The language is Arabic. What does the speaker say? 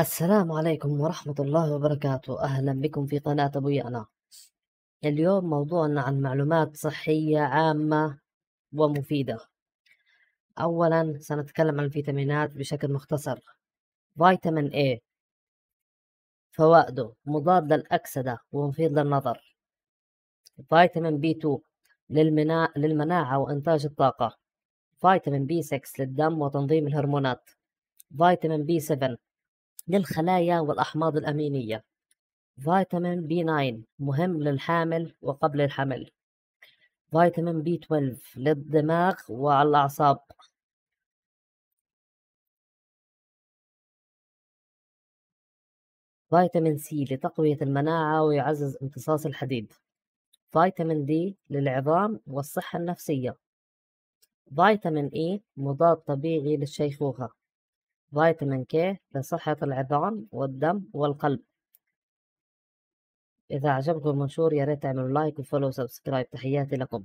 السلام عليكم ورحمة الله وبركاته أهلا بكم في قناة أبوي أنا اليوم موضوعنا عن معلومات صحية عامة ومفيدة أولا سنتكلم عن الفيتامينات بشكل مختصر فيتامين A فوائده مضاد للأكسدة ومفيد للنظر فيتامين B2 للمناعة للمناعة وإنتاج الطاقة فيتامين B6 للدم وتنظيم الهرمونات فيتامين B7 للخلايا والأحماض الأمينية فيتامين بي 9 مهم للحامل وقبل الحمل فيتامين بي 12 للدماغ وعلى الأعصاب فيتامين سي لتقوية المناعة ويعزز امتصاص الحديد فيتامين دي للعظام والصحة النفسية فيتامين إي e مضاد طبيعي للشيخوخة فيتامين كي لصحة العظام والدم والقلب إذا عجبكم المنشور يا ريت تعملوا لايك وفولو وسبسكرايب تحياتي لكم